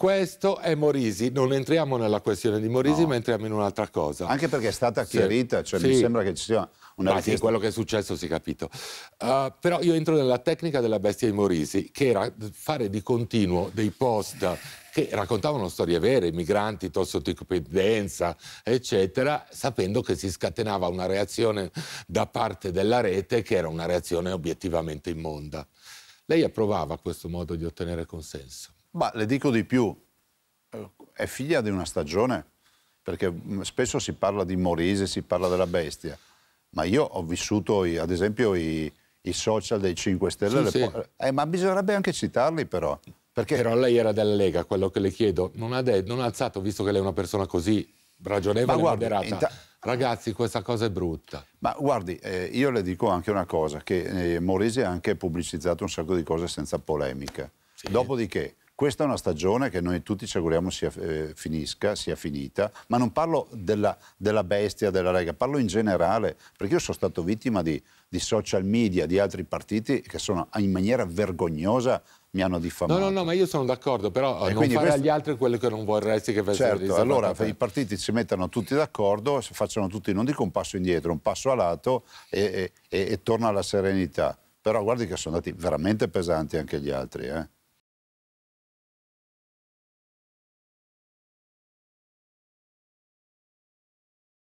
Questo è Morisi, non entriamo nella questione di Morisi, no. ma entriamo in un'altra cosa. Anche perché è stata chiarita, cioè sì. mi sembra che ci sia una... Ma sì, quello che è successo si è capito. Uh, però io entro nella tecnica della bestia di Morisi, che era fare di continuo dei post che raccontavano storie vere, migranti, tossotipendenza, eccetera, sapendo che si scatenava una reazione da parte della rete che era una reazione obiettivamente immonda. Lei approvava questo modo di ottenere consenso. Ma le dico di più, è figlia di una stagione, perché mm, spesso si parla di Morise, si parla della bestia, ma io ho vissuto, i, ad esempio, i, i, social dei 5 Stelle, sì, sì. Eh, ma bisognerebbe anche citarli però. Perché... Però lei era della Lega, quello che le chiedo, non ha, non ha alzato, visto che lei è una persona così ragionevole e moderata. Ragazzi, questa cosa è brutta. Ma guardi, eh, io le dico anche una cosa, che eh, Morese ha anche pubblicizzato un sacco di cose senza polemica. Sì. Dopodiché, questa è una stagione che noi tutti ci auguriamo sia, eh, finisca, sia finita, ma non parlo della, della, bestia della Lega, parlo in generale, perché io sono stato vittima di, di social media, di altri partiti che sono in maniera vergognosa mi hanno diffamato. No, no, no, ma io sono d'accordo, però e eh, non fare questo... agli altri quello che non vorresti che facessero. Certo, allora per... i partiti si mettono tutti d'accordo, facciano tutti, non dico un passo indietro, un passo a lato e, e, e torna alla serenità. Però guardi che sono andati veramente pesanti anche gli altri, eh.